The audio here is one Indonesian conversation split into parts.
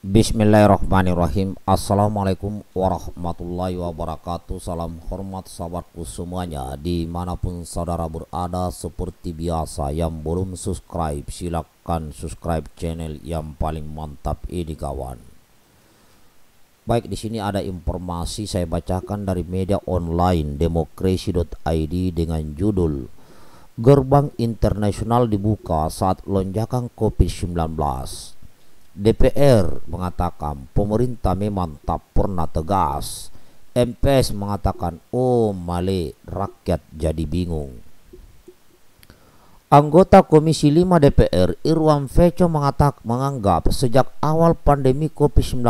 Bismillahirrahmanirrahim Assalamualaikum warahmatullahi wabarakatuh Salam hormat sahabatku semuanya Dimanapun saudara berada Seperti biasa yang belum subscribe Silahkan subscribe channel yang paling mantap ini kawan Baik di sini ada informasi saya bacakan dari media online demokrasi.id dengan judul Gerbang internasional dibuka saat lonjakan COVID-19 DPR mengatakan pemerintah memang tak pernah tegas. MPS mengatakan, oh male, rakyat jadi bingung. Anggota Komisi 5 DPR Irwan Feco mengatak, menganggap sejak awal pandemi COVID-19,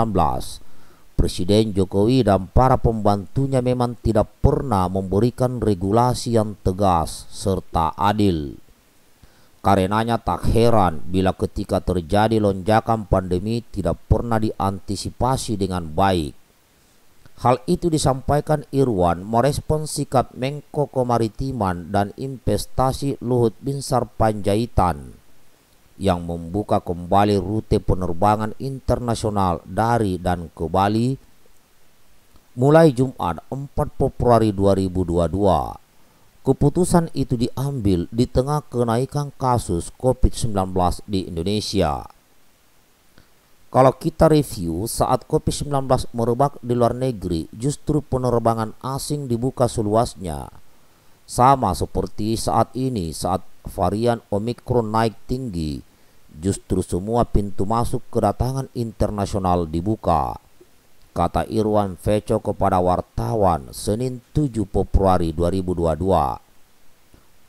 Presiden Jokowi dan para pembantunya memang tidak pernah memberikan regulasi yang tegas serta adil. Karenanya tak heran bila ketika terjadi lonjakan pandemi tidak pernah diantisipasi dengan baik. Hal itu disampaikan Irwan merespon sikap Menko Komaritiman dan Investasi Luhut Binsar Panjaitan yang membuka kembali rute penerbangan internasional dari dan ke Bali mulai Jumat 4 Februari 2022 Keputusan itu diambil di tengah kenaikan kasus COVID-19 di Indonesia. Kalau kita review, saat COVID-19 merebak di luar negeri, justru penerbangan asing dibuka seluasnya. Sama seperti saat ini, saat varian Omicron naik tinggi, justru semua pintu masuk kedatangan internasional dibuka kata Irwan Veco kepada wartawan Senin 7 Februari 2022.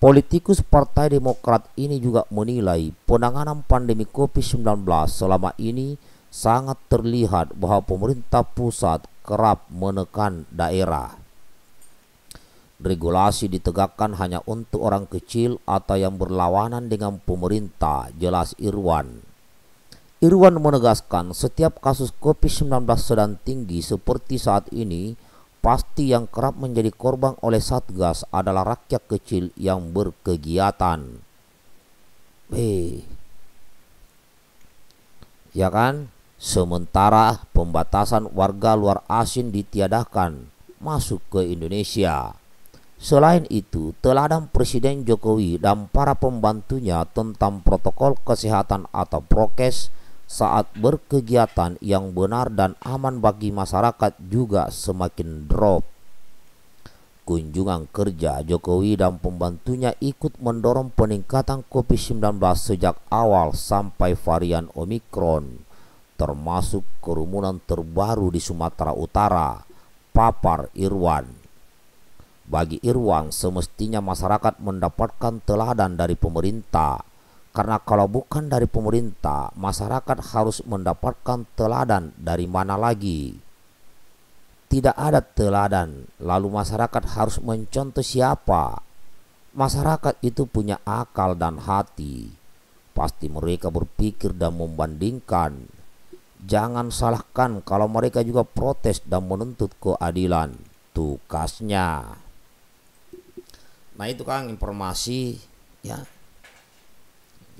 Politikus Partai Demokrat ini juga menilai penanganan pandemi COVID-19 selama ini sangat terlihat bahwa pemerintah pusat kerap menekan daerah. Regulasi ditegakkan hanya untuk orang kecil atau yang berlawanan dengan pemerintah, jelas Irwan. Irwan menegaskan setiap kasus COVID-19 sedang tinggi seperti saat ini pasti yang kerap menjadi korban oleh Satgas adalah rakyat kecil yang berkegiatan. Hei. ya kan? Sementara pembatasan warga luar asing ditiadakan masuk ke Indonesia. Selain itu, teladan Presiden Jokowi dan para pembantunya tentang protokol kesehatan atau prokes saat berkegiatan yang benar dan aman bagi masyarakat juga semakin drop. Kunjungan kerja Jokowi dan pembantunya ikut mendorong peningkatan COVID-19 sejak awal sampai varian Omikron, termasuk kerumunan terbaru di Sumatera Utara, Papar Irwan. Bagi Irwan, semestinya masyarakat mendapatkan teladan dari pemerintah karena kalau bukan dari pemerintah, masyarakat harus mendapatkan teladan dari mana lagi? Tidak ada teladan, lalu masyarakat harus mencontoh siapa? Masyarakat itu punya akal dan hati. Pasti mereka berpikir dan membandingkan. Jangan salahkan kalau mereka juga protes dan menuntut keadilan. Tugasnya. Nah itu kan informasi ya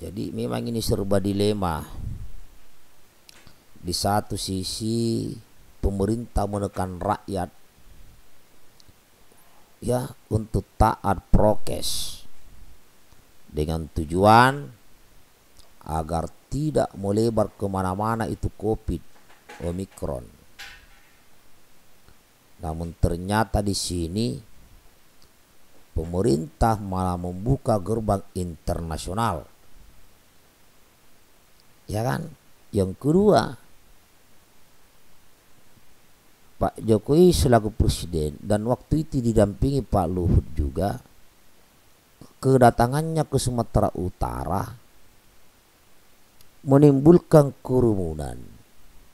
jadi memang ini serba dilema. Di satu sisi pemerintah menekan rakyat ya untuk taat prokes dengan tujuan agar tidak melebar kemana-mana itu COVID Omikron. Namun ternyata di sini pemerintah malah membuka gerbang internasional ya kan yang kedua Pak Jokowi selaku presiden dan waktu itu didampingi Pak Luhut juga kedatangannya ke Sumatera Utara menimbulkan kerumunan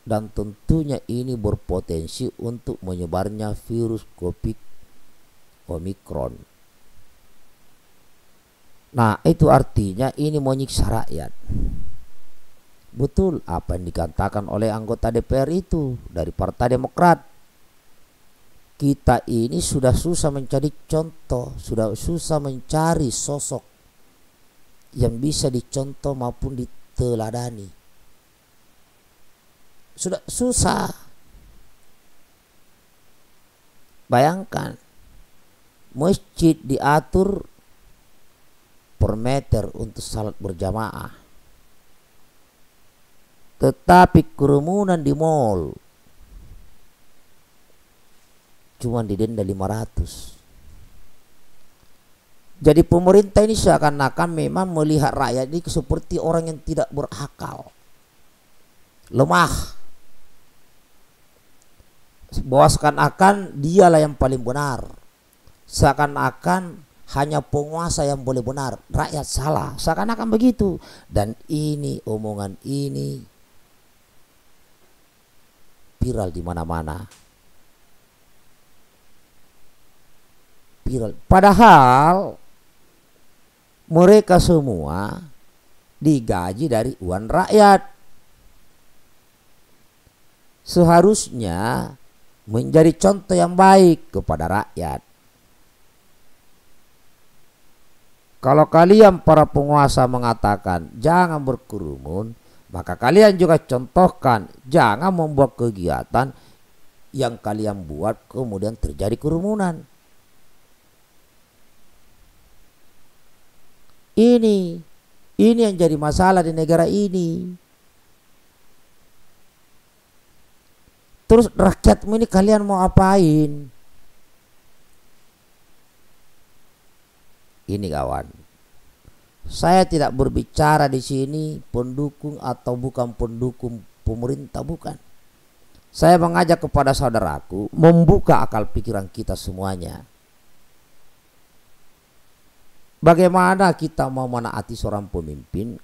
dan tentunya ini berpotensi untuk menyebarnya virus COVID Omikron. Nah, itu artinya ini menyiksa rakyat. Betul apa yang dikatakan oleh anggota DPR itu dari Partai Demokrat. Kita ini sudah susah mencari contoh, sudah susah mencari sosok yang bisa dicontoh maupun diteladani. Sudah susah. Bayangkan masjid diatur per meter untuk salat berjamaah tetapi kerumunan di mall cuman didenda 500 jadi pemerintah ini seakan-akan memang melihat rakyat ini seperti orang yang tidak berakal lemah bahwasan akan dialah yang paling benar seakan-akan hanya penguasa yang boleh benar rakyat salah seakan-akan begitu dan ini omongan ini viral di mana-mana. Viral. Padahal mereka semua digaji dari uang rakyat. Seharusnya menjadi contoh yang baik kepada rakyat. Kalau kalian para penguasa mengatakan jangan berkerumun, maka kalian juga contohkan, jangan membuat kegiatan yang kalian buat kemudian terjadi kerumunan. Ini, ini yang jadi masalah di negara ini. Terus rakyatmu ini kalian mau apain? Ini kawan. Saya tidak berbicara di sini pendukung atau bukan pendukung pemerintah bukan. Saya mengajak kepada saudaraku membuka akal pikiran kita semuanya. Bagaimana kita mau menaati seorang pemimpin?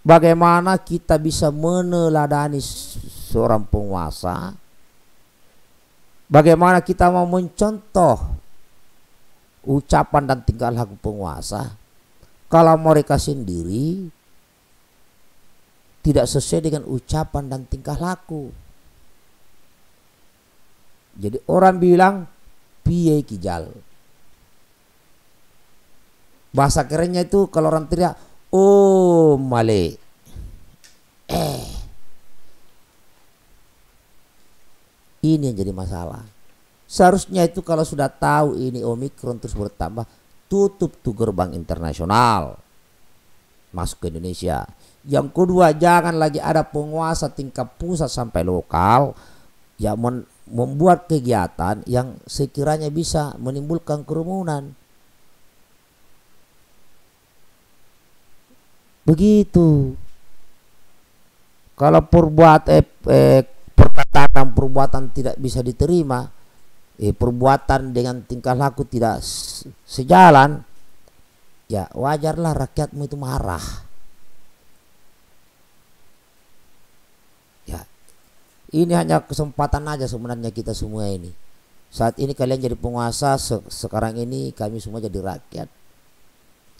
Bagaimana kita bisa meneladani seorang penguasa? Bagaimana kita mau mencontoh ucapan dan tingkah laku penguasa? kalau mereka sendiri tidak sesuai dengan ucapan dan tingkah laku. Jadi orang bilang piye kijal. Bahasa kerennya itu kalau orang teriak oh male. Eh. Ini yang jadi masalah. Seharusnya itu kalau sudah tahu ini omikron terus bertambah tutup tuh gerbang internasional masuk ke Indonesia. Yang kedua, jangan lagi ada penguasa tingkat pusat sampai lokal yang membuat kegiatan yang sekiranya bisa menimbulkan kerumunan. Begitu. Kalau perbuatan eh, eh, perbuatan tidak bisa diterima, eh, perbuatan dengan tingkah laku tidak sejalan ya wajarlah rakyatmu itu marah ya ini hanya kesempatan aja sebenarnya kita semua ini saat ini kalian jadi penguasa se sekarang ini kami semua jadi rakyat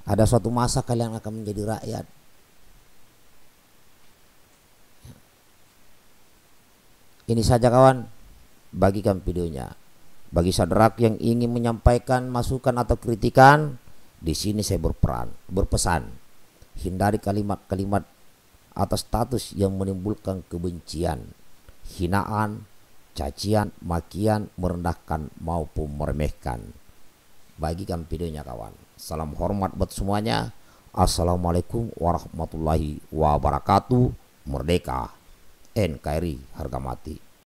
ada suatu masa kalian akan menjadi rakyat ini saja kawan bagikan videonya bagi saudara yang ingin menyampaikan masukan atau kritikan, di sini saya berperan, berpesan. Hindari kalimat-kalimat atau status yang menimbulkan kebencian, hinaan, cacian, makian, merendahkan maupun meremehkan. Bagikan videonya kawan. Salam hormat buat semuanya. Assalamualaikum warahmatullahi wabarakatuh. Merdeka. NKRI harga mati.